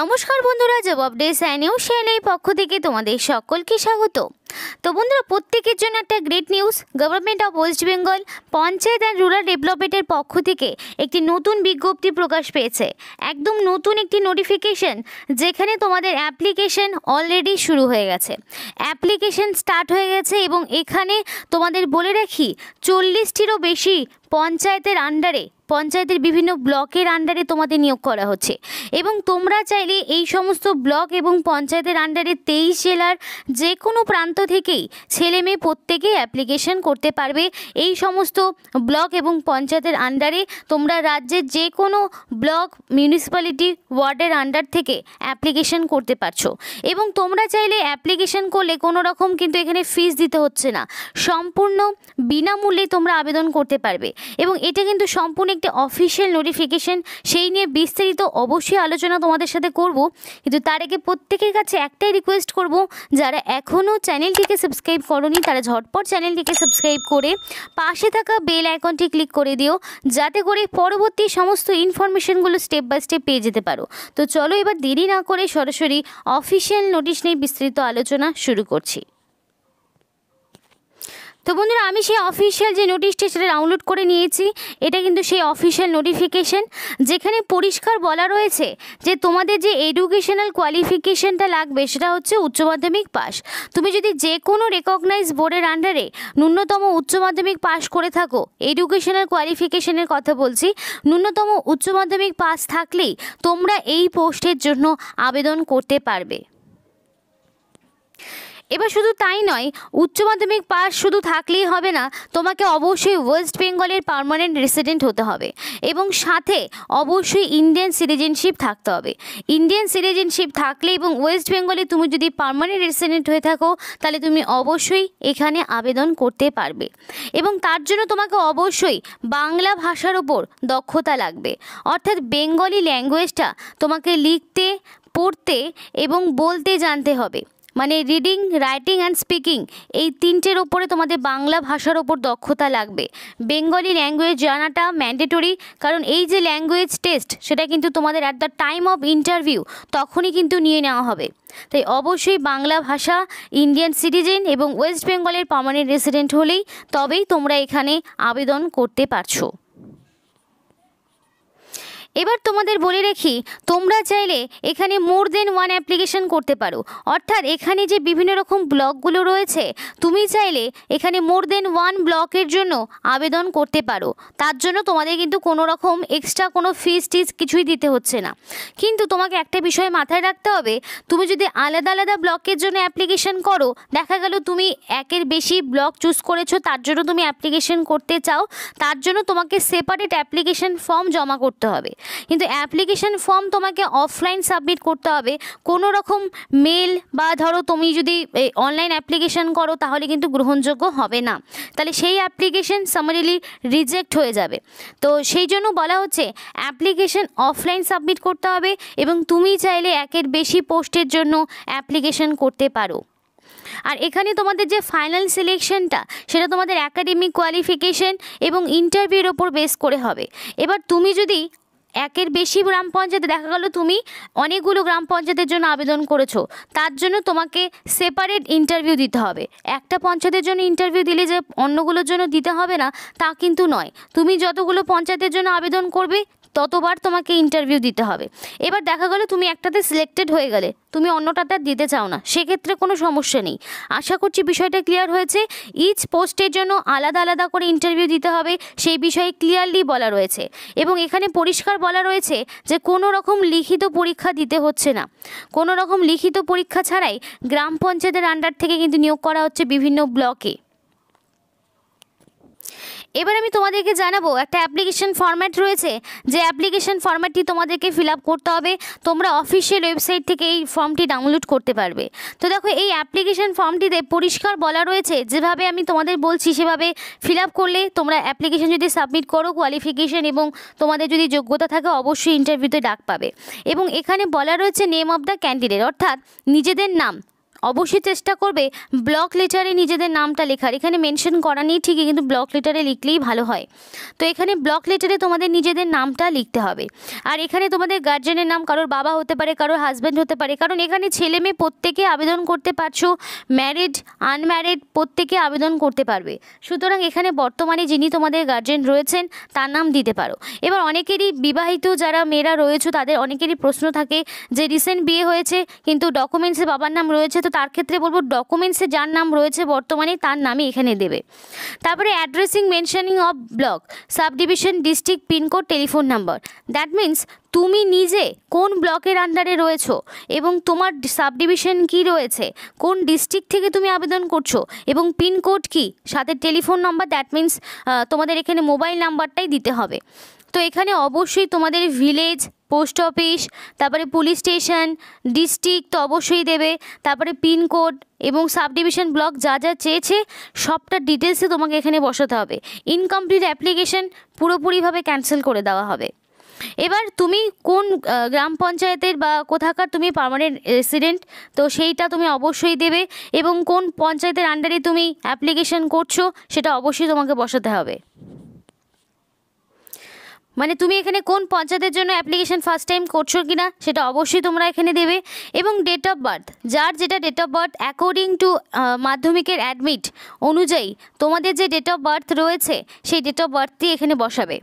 নমস্কার বন্ধুরা জবাব ডে স্যানিউ শেন এই পক্ষ থেকে তোমাদের সকলকে স্বাগত তো বন্ধুরা প্রত্যেকের জন্য একটা great news government of West Bengal panchayat and rural ডেভেলপমেন্টের পক্ষ থেকে একটি নতুন বিজ্ঞপ্তি প্রকাশ পেয়েছে একদম নতুন একটি নোটিফিকেশন যেখানে তোমাদের অ্যাপ্লিকেশন অলরেডি শুরু হয়ে গেছে অ্যাপ্লিকেশন স্টার্ট হয়ে গেছে এবং এখানে তোমাদের বলে রাখি চল্লিশটিরও বেশি পঞ্চায়েতের আন্ডারে পঞ্চায়েতের বিভিন্ন ব্লকের আন্ডারে তোমাদের নিয়োগ করা হচ্ছে এবং তোমরা চাইলে এই সমস্ত ব্লক এবং পঞ্চায়েতের আন্ডারে তেইশ জেলার যে কোনো প্রান্ত থেকে থেকেই ছেলে মেয়ে প্রত্যেকেই অ্যাপ্লিকেশন করতে পারবে এই সমস্ত ব্লক এবং পঞ্চায়েতের আন্ডারে তোমরা রাজ্যের যে কোনো ব্লক মিউনিসিপ্যালিটি ওয়ার্ডের আন্ডার থেকে অ্যাপ্লিকেশন করতে পারছো এবং তোমরা চাইলে অ্যাপ্লিকেশন করলে কোনো রকম কিন্তু এখানে ফিস দিতে হচ্ছে না সম্পূর্ণ বিনামূল্যে তোমরা আবেদন করতে পারবে এবং এটা কিন্তু সম্পূর্ণ একটি অফিসিয়াল নোটিফিকেশন সেই নিয়ে বিস্তারিত অবশ্যই আলোচনা তোমাদের সাথে করব কিন্তু তার আগে প্রত্যেকের কাছে একটাই রিকোয়েস্ট করব যারা এখনও চ্যানেলটি চ্যানেলটিকে সাবস্ক্রাইব করনি তারা ঝটপট চ্যানেলটিকে সাবস্ক্রাইব করে পাশে থাকা বেল আইকনটি ক্লিক করে দিও যাতে করে পরবর্তী সমস্ত ইনফরমেশনগুলো স্টেপ বাই স্টেপ পেয়ে যেতে পারো তো চলো এবার দেরি না করে সরাসরি অফিসিয়াল নোটিশ নিয়ে বিস্তৃত আলোচনা শুরু করছি তো বন্ধুরা আমি সেই অফিসিয়াল যে নোটিশটি সেটা ডাউনলোড করে নিয়েছি এটা কিন্তু সেই অফিসিয়াল নোটিফিকেশন যেখানে পরিষ্কার বলা রয়েছে যে তোমাদের যে এডুকেশনাল কোয়ালিফিকেশনটা লাগবে সেটা হচ্ছে উচ্চ মাধ্যমিক পাস তুমি যদি যে কোনো রেকগনাইজ বোর্ডের আন্ডারে ন্যূনতম উচ্চ মাধ্যমিক পাস করে থাকো এডুকেশনাল কোয়ালিফিকেশানের কথা বলছি ন্যূনতম উচ্চ মাধ্যমিক পাস থাকলেই তোমরা এই পোস্টের জন্য আবেদন করতে পারবে এবার শুধু তাই নয় উচ্চ মাধ্যমিক পাস শুধু থাকলেই হবে না তোমাকে অবশ্যই ওয়েস্ট বেঙ্গলের পারমানেন্ট রেসিডেন্ট হতে হবে এবং সাথে অবশ্যই ইন্ডিয়ান সিটিজেনশিপ থাকতে হবে ইন্ডিয়ান সিটিজেনশিপ থাকলে এবং ওয়েস্ট বেঙ্গলে তুমি যদি পারমানেন্ট রেসিডেন্ট হয়ে থাকো তাহলে তুমি অবশ্যই এখানে আবেদন করতে পারবে এবং তার জন্য তোমাকে অবশ্যই বাংলা ভাষার ওপর দক্ষতা লাগবে অর্থাৎ বেঙ্গলি ল্যাঙ্গুয়েজটা তোমাকে লিখতে পড়তে এবং বলতে জানতে হবে মানে রিডিং রাইটিং অ্যান্ড স্পিকিং এই তিনটের ওপরে তোমাদের বাংলা ভাষার ওপর দক্ষতা লাগবে বেঙ্গলি ল্যাঙ্গুয়েজ জানাটা ম্যান্ডেটরি কারণ এই যে ল্যাঙ্গুয়েজ টেস্ট সেটা কিন্তু তোমাদের at the time of interview তখনই কিন্তু নিয়ে নেওয়া হবে তাই অবশ্যই বাংলা ভাষা ইন্ডিয়ান সিটিজেন এবং ওয়েস্ট বেঙ্গলের পার্মানেন্ট রেসিডেন্ট হলেই তবেই তোমরা এখানে আবেদন করতে পারছো এবার তোমাদের বলে রাখি তোমরা চাইলে এখানে মোর দেন ওয়ান অ্যাপ্লিকেশন করতে পারো অর্থাৎ এখানে যে বিভিন্ন রকম ব্লকগুলো রয়েছে তুমি চাইলে এখানে মোর দেন ওয়ান ব্লকের জন্য আবেদন করতে পারো তার জন্য তোমাদের কিন্তু কোনো রকম এক্সট্রা কোনো ফিস টিস কিছুই দিতে হচ্ছে না কিন্তু তোমাকে একটা বিষয় মাথায় রাখতে হবে তুমি যদি আলাদা আলাদা ব্লকের জন্য অ্যাপ্লিকেশন করো দেখা গেল তুমি একের বেশি ব্লক চুজ করেছো তার জন্য তুমি অ্যাপ্লিকেশন করতে চাও তার জন্য তোমাকে সেপারেট অ্যাপ্লিকেশন ফর্ম জমা করতে হবে কিন্তু অ্যাপ্লিকেশান ফর্ম তোমাকে অফলাইন সাবমিট করতে হবে কোনো রকম মেল বা ধরো তুমি যদি অনলাইন অ্যাপ্লিকেশান করো তাহলে কিন্তু গ্রহণযোগ্য হবে না তাহলে সেই অ্যাপ্লিকেশান সামারিলি রিজেক্ট হয়ে যাবে তো সেই জন্য বলা হচ্ছে অ্যাপ্লিকেশান অফলাইন সাবমিট করতে হবে এবং তুমি চাইলে একের বেশি পোস্টের জন্য অ্যাপ্লিকেশান করতে পারো আর এখানে তোমাদের যে ফাইনাল সিলেকশনটা সেটা তোমাদের অ্যাকাডেমিক কোয়ালিফিকেশান এবং ইন্টারভিউর ওপর বেস করে হবে এবার তুমি যদি একের বেশি গ্রাম পঞ্চায়েতে দেখা গেল তুমি অনেকগুলো গ্রাম পঞ্চায়েতের জন্য আবেদন করেছো তার জন্য তোমাকে সেপারেট ইন্টারভিউ দিতে হবে একটা পঞ্চায়েতের জন্য ইন্টারভিউ দিলে যে অন্যগুলোর জন্য দিতে হবে না তা কিন্তু নয় তুমি যতগুলো পঞ্চায়েতের জন্য আবেদন করবে ততবার তোমাকে ইন্টারভিউ দিতে হবে এবার দেখা গেলো তুমি একটাতে সিলেক্টেড হয়ে গেলে তুমি অন্যটাতে আর দিতে চাও না সেক্ষেত্রে কোনো সমস্যা নেই আশা করছি বিষয়টা ক্লিয়ার হয়েছে ইচ পোস্টের জন্য আলাদা আলাদা করে ইন্টারভিউ দিতে হবে সেই বিষয়ে ক্লিয়ারলি বলা রয়েছে এবং এখানে পরিষ্কার বলা রয়েছে যে কোনো রকম লিখিত পরীক্ষা দিতে হচ্ছে না কোনো রকম লিখিত পরীক্ষা ছাড়াই গ্রাম পঞ্চায়েতের আন্ডার থেকে কিন্তু নিয়োগ করা হচ্ছে বিভিন্ন ব্লকে এবার আমি তোমাদেরকে জানাবো একটা অ্যাপ্লিকেশন ফর্ম্যাট রয়েছে যে অ্যাপ্লিকেশন ফর্ম্যাটটি তোমাদেরকে ফিল করতে হবে তোমরা অফিসিয়াল ওয়েবসাইট থেকে এই ফর্মটি ডাউনলোড করতে পারবে তো দেখো এই অ্যাপ্লিকেশন ফর্মটিতে পরিষ্কার বলা রয়েছে যেভাবে আমি তোমাদের বলছি সেভাবে ফিল করলে তোমরা অ্যাপ্লিকেশন যদি সাবমিট করো কোয়ালিফিকেশান এবং তোমাদের যদি যোগ্যতা থাকে অবশ্যই ইন্টারভিউতে ডাক পাবে এবং এখানে বলা রয়েছে নেম অব দ্য ক্যান্ডিডেট অর্থাৎ নিজেদের নাম অবশ্যই চেষ্টা করবে ব্লক লেটারে নিজেদের নামটা লেখার এখানে মেনশন করা নেই ঠিকই কিন্তু ব্লক লেটারে লিখলেই ভালো হয় তো এখানে ব্লক লেটারে তোমাদের নিজেদের নামটা লিখতে হবে আর এখানে তোমাদের গার্জেনের নাম কারোর বাবা হতে পারে কারোর হাজব্যান্ড হতে পারে কারণ এখানে ছেলে মেয়ে প্রত্যেকে আবেদন করতে পারছো ম্যারিড আনম্যারিড প্রত্যেকে আবেদন করতে পারবে সুতরাং এখানে বর্তমানে যিনি তোমাদের গার্জেন রয়েছেন তার নাম দিতে পারো এবার অনেকেরই বিবাহিত যারা মেয়েরা রয়েছে তাদের অনেকেরই প্রশ্ন থাকে যে রিসেন্ট বিয়ে হয়েছে কিন্তু ডকুমেন্টসে বাবার নাম রয়েছে তো তার ক্ষেত্রে বলবো ডকুমেন্টসে যার নাম রয়েছে বর্তমানে তার নামে এখানে দেবে তারপরে addressing mentioning of block sub division district pincode telephone number that means তুমি নিজে কোন ব্লকের আন্ডারে রয়েছো এবং তোমার সাব ডিভিশন কী রয়েছে কোন ডিস্ট্রিক্ট থেকে তুমি আবেদন করছো এবং পিনকোড কি সাথে টেলিফোন নাম্বার দ্যাট মিন্স তোমাদের এখানে মোবাইল নাম্বারটাই দিতে হবে তো এখানে অবশ্যই তোমাদের ভিলেজ পোস্ট অফিস তারপরে পুলিশ স্টেশন ডিস্ট্রিক্ট তো অবশ্যই দেবে তারপরে পিনকোড এবং সাব ডিভিশন ব্লক যা যা চেয়েছে সবটা ডিটেলসে তোমাকে এখানে বসাতে হবে ইনকমপ্লিট অ্যাপ্লিকেশন পুরোপুরিভাবে ক্যান্সেল করে দেওয়া হবে এবার তুমি কোন গ্রাম পঞ্চায়েতের বা কোথাকার তুমি পার্মানেন্ট রেসিডেন্ট তো সেইটা তুমি অবশ্যই দেবে এবং কোন পঞ্চায়েতের আন্ডারে তুমি অ্যাপ্লিকেশন করছো সেটা অবশ্যই তোমাকে বসাতে হবে মানে তুমি এখানে কোন পঞ্চায়েতের জন্য অ্যাপ্লিকেশন ফার্স্ট টাইম করছো কি না সেটা অবশ্যই তোমরা এখানে দেবে এবং ডেট অফ বার্থ যার যেটা date of birth according to মাধ্যমিকের অ্যাডমিট অনুযায়ী তোমাদের যে ডেট অফ বার্থ রয়েছে সেই ডেট অফ বার্থটি এখানে বসাবে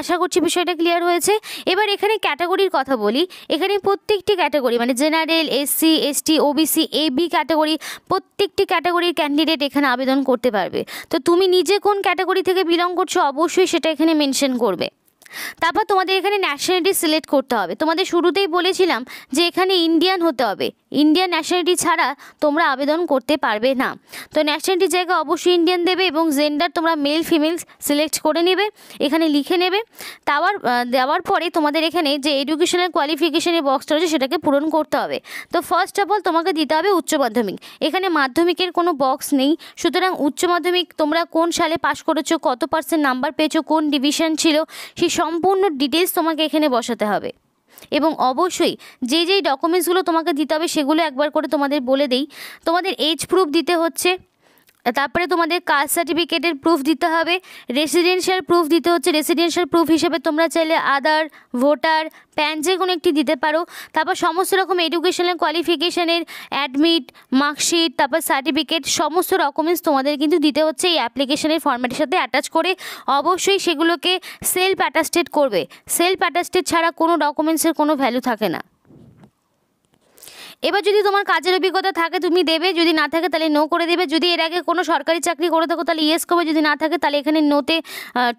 আশা করছি বিষয়টা ক্লিয়ার হয়েছে এবার এখানে ক্যাটাগরির কথা বলি এখানে প্রত্যেকটি ক্যাটাগরি মানে general SC ST OBC A B category প্রত্যেকটি ক্যাটাগরির ক্যান্ডিডেট এখানে আবেদন করতে পারবে তো তুমি নিজে কোন ক্যাটাগরি থেকে বিলং করছো অবশ্যই সেটা এখানে মেনশন করবে তারপর তোমাদের এখানে ন্যাশনালিটি সিলেক্ট করতে হবে তোমাদের শুরুতেই বলেছিলাম যে এখানে ইন্ডিয়ান হতে হবে ইন্ডিয়ান ন্যাশনালিটি ছাড়া তোমরা আবেদন করতে পারবে না তো ন্যাশনালিটির জায়গায় অবশ্যই ইন্ডিয়ান দেবে এবং জেন্ডার তোমরা মেল ফিমেল সিলেক্ট করে নেবে এখানে লিখে নেবে তাওয়ার দেওয়ার পরে তোমাদের এখানে যে এডুকেশনাল কোয়ালিফিকেশনের বক্সটা রয়েছে সেটাকে পূরণ করতে হবে তো ফার্স্ট অফ অল তোমাকে দিতে হবে উচ্চ মাধ্যমিক এখানে মাধ্যমিকের কোনো বক্স নেই সুতরাং উচ্চ মাধ্যমিক তোমরা কোন সালে পাশ করেছো কত পার্সেন্ট নাম্বার পেয়েছো কোন ডিভিশন ছিল সেই সম্পূর্ণ ডিটেলস তোমাকে এখানে বসাতে হবে এবং অবশ্যই যে যেই ডকুমেন্টসগুলো তোমাকে দিতে হবে সেগুলো একবার করে তোমাদের বলে দেই তোমাদের এজ প্রুফ দিতে হচ্ছে তারপরে তোমাদের কাস্ট সার্টিফিকেটের প্রুফ দিতে হবে রেসিডেন্সিয়াল প্রুফ দিতে হচ্ছে রেসিডেন্সিয়াল প্রুফ হিসেবে তোমরা চাইলে আধার ভোটার প্যান যে কোনো একটি দিতে পারো তারপর সমস্ত রকম এডুকেশনাল কোয়ালিফিকেশানের অ্যাডমিট মার্কশিট তারপর সার্টিফিকেট সমস্ত ডকুমেন্টস তোমাদের কিন্তু দিতে হচ্ছে এই অ্যাপ্লিকেশনের ফর্ম্যাটের সাথে অ্যাটাচ করে অবশ্যই সেগুলোকে সেলফ অ্যাটাস্টেড করবে সেলফ অ্যাটাস্টেড ছাড়া কোনো ডকুমেন্টসের কোনো ভ্যালু থাকে না এবার যদি তোমার কাজের অভিজ্ঞতা থাকে তুমি দেবে যদি না থাকে তাহলে নো করে দেবে যদি এর আগে কোনো সরকারি চাকরি করে থাকো তাহলে ইয়েস করবে যদি না থাকে তাহলে এখানে নোতে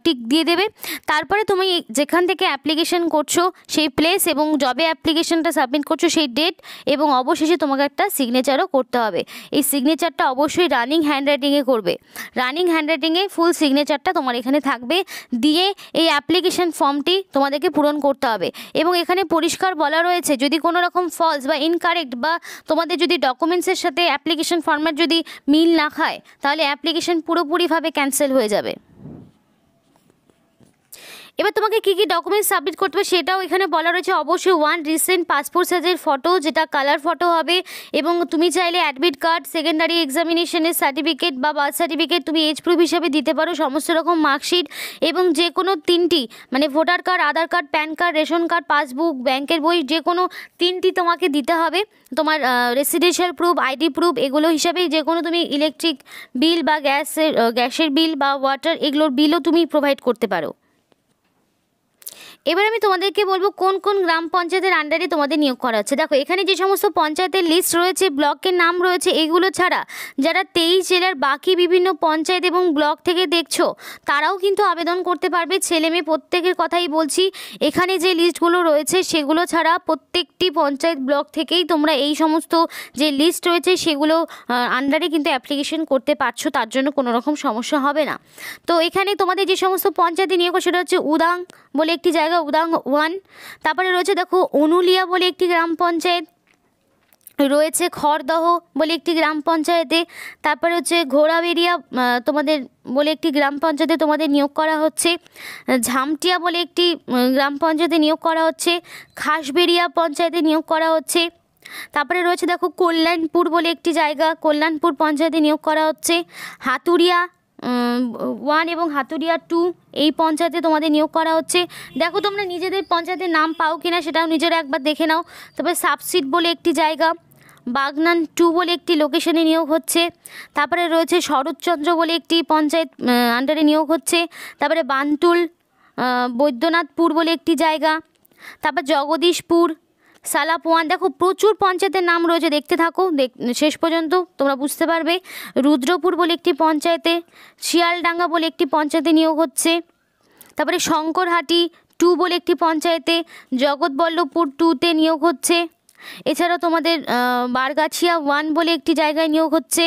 টিক দিয়ে দেবে তারপরে তুমি যেখান থেকে অ্যাপ্লিকেশন করছো সেই প্লেস এবং জবে অ্যাপ্লিকেশানটা সাবমিট করছো সেই ডেট এবং অবশেষে তোমাকে একটা সিগনেচারও করতে হবে এই সিগনেচারটা অবশ্যই রানিং হ্যান্ডরাইটিংয়ে করবে রানিং হ্যান্ডরাইটিংয়ে ফুল সিগনেচারটা তোমার এখানে থাকবে দিয়ে এই অ্যাপ্লিকেশান ফর্মটি তোমাদেরকে পূরণ করতে হবে এবং এখানে পরিষ্কার বলা রয়েছে যদি কোনো রকম ফলস বা ইনকারেক্ট বা তোমাদের যদি ডকুমেন্টসের সাথে অ্যাপ্লিকেশন ফর্ম্যাট যদি মিল না খায় তাহলে অ্যাপ্লিকেশন পুরোপুরিভাবে ক্যান্সেল হয়ে যাবে এবার তোমাকে কি কি ডকুমেন্টস সাবমিট করতে হবে সেটাও এখানে বলা রয়েছে অবশ্যই ওয়ান রিসেন্ট পাসপোর্ট সাইজের ফটো যেটা কালার ফটো হবে এবং তুমি চাইলে অ্যাডমিট কার্ড সেকেন্ডারি এক্সামিনেশনের সার্টিফিকেট বা বার্থ সার্টিফিকেট তুমি এজ প্রুফ হিসাবে দিতে পারো সমস্ত রকম মার্কশিট এবং যে কোনো তিনটি মানে voter card Aadhaar card PAN card ration card passbook ব্যাংকের বই যে কোনো তিনটি তোমাকে দিতে হবে তোমার রেসিডেন্সিয়াল প্রুফ আইডি প্রুফ এগুলো হিসাবে যে কোনো তুমি ইলেকট্রিক বিল বা গ্যাসের গ্যাসের বিল বা ওয়াটার এগুলোর বিলও তুমি প্রোভাইড করতে পারো এবার আমি তোমাদেরকে বলবো কোন কোন গ্রাম পঞ্চায়েতের আন্ডারে তোমাদের নিয়োগ করা হচ্ছে দেখো এখানে যে সমস্ত পঞ্চায়েতের লিস্ট রয়েছে ব্লকের নাম রয়েছে এগুলো ছাড়া যারা তেইশ জেলার বাকি বিভিন্ন পঞ্চায়েত এবং ব্লক থেকে দেখছো তারাও কিন্তু আবেদন করতে পারবে ছেলে মেয়ে প্রত্যেকের কথাই বলছি এখানে যে লিস্টগুলো রয়েছে সেগুলো ছাড়া প্রত্যেকটি পঞ্চায়েত ব্লক থেকেই তোমরা এই সমস্ত যে লিস্ট রয়েছে সেগুলো আন্ডারে কিন্তু অ্যাপ্লিকেশন করতে পারছো তার জন্য কোনো রকম সমস্যা হবে না তো এখানে তোমাদের যে সমস্ত পঞ্চায়েতে নিয়োগ সেটা হচ্ছে উদাং বলে একটি জায়গা উদাং ওয়ান তারপরে রয়েছে দেখো অনুলিয়া বলে একটি গ্রাম পঞ্চায়েত রয়েছে খড়দহ বলে একটি গ্রাম পঞ্চায়েতে তারপরে হচ্ছে ঘোড়াবেরিয়া তোমাদের বলে একটি গ্রাম পঞ্চায়েতে তোমাদের নিয়োগ করা হচ্ছে ঝামটিয়া বলে একটি গ্রাম পঞ্চায়েতে নিয়োগ করা হচ্ছে খাসবেরিয়া পঞ্চায়েতে নিয়োগ করা হচ্ছে তারপরে রয়েছে দেখো কল্যাণপুর বলে একটি জায়গা কল্যাণপুর পঞ্চায়েতে নিয়োগ করা হচ্ছে হাতুরিয়া ওয়ান এবং হাতুড়িয়া টু এই পঞ্চায়েতে তোমাদের নিয়োগ করা হচ্ছে দেখো তোমরা নিজেদের পঞ্চায়েতের নাম পাও কি না সেটাও নিজেরা একবার দেখে নাও তারপরে সাবসিট বলে একটি জায়গা বাগনান টু বলে একটি লোকেশনে নিয়োগ হচ্ছে তারপরে রয়েছে শরৎচন্দ্র বলে একটি পঞ্চায়েত আন্ডারে নিয়োগ হচ্ছে তারপরে বানটুল বৈদ্যনাথপুর বলে একটি জায়গা তারপর জগদীশপুর সালাপ ওয়ান দেখো প্রচুর পঞ্চায়েতের নাম রয়েছে দেখতে থাকো শেষ পর্যন্ত তোমরা বুঝতে পারবে রুদ্রপুর বলে একটি পঞ্চায়েতে শিয়ালডাঙ্গা বলে একটি পঞ্চায়েতে নিয়োগ হচ্ছে তারপরে শঙ্করহাটি টু বলে একটি পঞ্চায়েতে জগৎবল্লভপুর টুতে নিয়োগ হচ্ছে এছাড়া তোমাদের বারগাছিয়া ওয়ান বলে একটি জায়গায় নিয়োগ হচ্ছে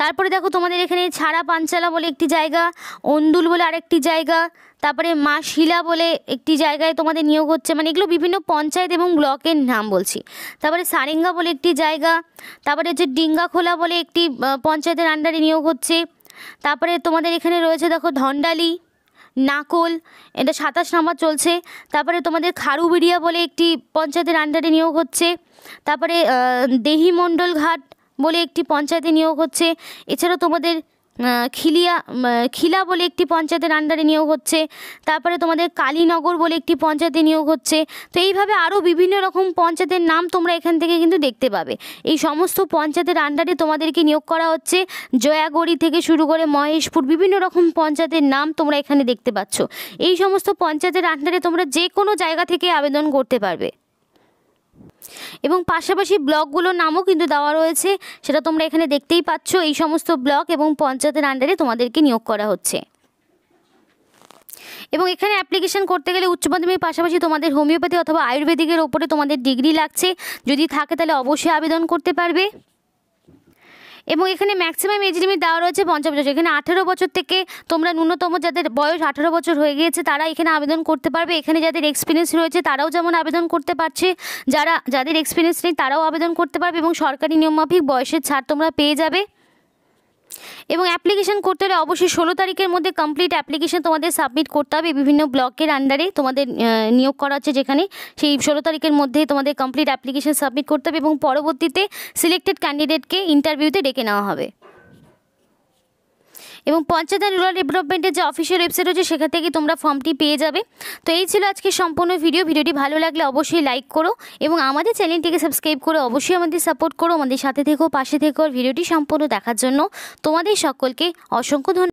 তারপরে দেখো তোমাদের এখানে ছাড়া পাঞ্চালা বলে একটি জায়গা অন্দুল বলে আরেকটি জায়গা তারপরে মা শিলা বলে একটি জায়গায় তোমাদের নিয়োগ হচ্ছে মানে এগুলো বিভিন্ন পঞ্চায়েত এবং ব্লকের নাম বলছি তারপরে সারেঙ্গা বলে একটি জায়গা তারপরে হচ্ছে ডিঙ্গাখোলা বলে একটি পঞ্চায়েতের আন্ডারে নিয়োগ হচ্ছে তারপরে তোমাদের এখানে রয়েছে দেখো ধন্ডালি নাকল এটা সাতাশ নাম্বার চলছে তারপরে তোমাদের খারুবিড়িয়া বলে একটি পঞ্চায়েতের আন্ডারে নিয়োগ হচ্ছে তারপরে দেহি মণ্ডল ঘাট বলে একটি পঞ্চায়েতে নিয়োগ হচ্ছে এছাড়া তোমাদের খিলিয়া খিলা বলে একটি পঞ্চায়েতের আন্ডারে নিয়োগ হচ্ছে তারপরে তোমাদের কালীনগর বলে একটি পঞ্চায়েতে নিয়োগ হচ্ছে তো এইভাবে আরও বিভিন্ন রকম পঞ্চায়েতের নাম তোমরা এখান থেকে কিন্তু দেখতে পাবে এই সমস্ত পঞ্চায়েতের আন্ডারে তোমাদেরকে নিয়োগ করা হচ্ছে জয়াগড়ি থেকে শুরু করে মহেশপুর বিভিন্ন রকম পঞ্চায়েতের নাম তোমরা এখানে দেখতে পাচ্ছ এই সমস্ত পঞ্চায়েতের আন্ডারে তোমরা যে কোনো জায়গা থেকে আবেদন করতে পারবে এবং পাশাপাশি ব্লকগুলোর নামও কিন্তু দেওয়া রয়েছে সেটা তোমরা এখানে দেখতেই পাচ্ছ এই সমস্ত ব্লক এবং পঞ্চায়েতের আন্ডারে তোমাদেরকে নিয়োগ করা হচ্ছে এবং এখানে অ্যাপ্লিকেশন করতে গেলে উচ্চ মাধ্যমিকের পাশাপাশি তোমাদের হোমিওপ্যাথি অথবা আয়ুর্বেদিকের ওপরে তোমাদের ডিগ্রি লাগছে যদি থাকে তাহলে অবশ্যই আবেদন করতে পারবে এবং এখানে ম্যাক্সিমাম এজ লিমিট দেওয়া রয়েছে পঞ্চাশ বছর এখানে আঠেরো বছর থেকে তোমরা ন্যূনতম যাদের বয়স আঠেরো বছর হয়ে গিয়েছে তারা এখানে আবেদন করতে পারবে এখানে যাদের এক্সপিরিয়েন্স রয়েছে তারাও যেমন আবেদন করতে পারছে যারা যাদের এক্সপিরিয়েন্স নেই তারাও আবেদন করতে পারবে এবং সরকারি নিয়মমাফিক বয়সের ছাড় তোমরা পেয়ে যাবে এবং অ্যাপ্লিকেশন করতে হলে অবশ্যই ষোলো তারিখের মধ্যে কমপ্লিট অ্যাপ্লিকেশান তোমাদের সাবমিট করতে হবে বিভিন্ন ব্লকের আন্ডারে তোমাদের নিয়োগ করা হচ্ছে যেখানে সেই ষোলো তারিখের মধ্যে তোমাদের কমপ্লিট অ্যাপ্লিকেশন সাবমিট করতে হবে এবং পরবর্তীতে সিলেক্টেড ক্যান্ডিডেটকে ইন্টারভিউতে ডেকে নেওয়া হবে এবং পঞ্চায়েত অ্যান্ড রুরাল ডেভেলপমেন্টের যে অফিসিয়াল ওয়েবসাইট রয়েছে সেখান থেকে তোমরা ফর্মটি পেয়ে যাবে তো এই ছিল আজকে সম্পূর্ণ ভিডিও ভিডিওটি ভালো লাগলে অবশ্যই লাইক করো এবং আমাদের চ্যানেলটিকে সাবস্ক্রাইব করে অবশ্যই আমাদের সাপোর্ট করো আমাদের সাথে থেকেও পাশে থেকেও ভিডিওটি সম্পূর্ণ দেখার জন্য তোমাদের সকলকে অসংখ্য ধন্যবাদ